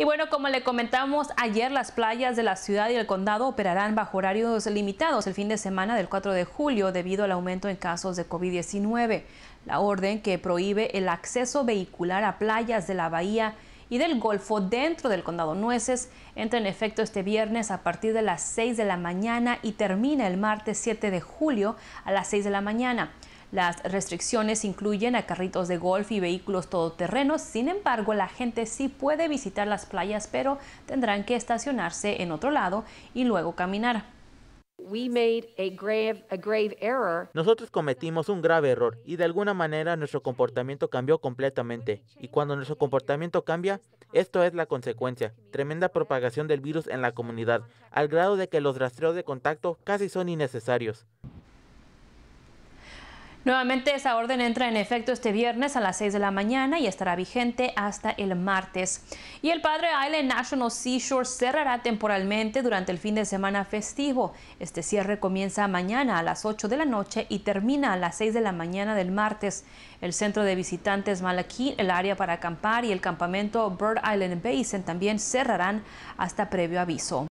Y bueno, como le comentamos ayer, las playas de la ciudad y el condado operarán bajo horarios limitados el fin de semana del 4 de julio debido al aumento en casos de COVID-19. La orden que prohíbe el acceso vehicular a playas de la bahía y del Golfo dentro del condado Nueces entra en efecto este viernes a partir de las 6 de la mañana y termina el martes 7 de julio a las 6 de la mañana. Las restricciones incluyen a carritos de golf y vehículos todoterrenos, sin embargo la gente sí puede visitar las playas, pero tendrán que estacionarse en otro lado y luego caminar. Nosotros cometimos un grave error y de alguna manera nuestro comportamiento cambió completamente. Y cuando nuestro comportamiento cambia, esto es la consecuencia. Tremenda propagación del virus en la comunidad, al grado de que los rastreos de contacto casi son innecesarios. Nuevamente esa orden entra en efecto este viernes a las 6 de la mañana y estará vigente hasta el martes. Y el Padre Island National Seashore cerrará temporalmente durante el fin de semana festivo. Este cierre comienza mañana a las 8 de la noche y termina a las 6 de la mañana del martes. El centro de visitantes Malaquí, el área para acampar y el campamento Bird Island Basin también cerrarán hasta previo aviso.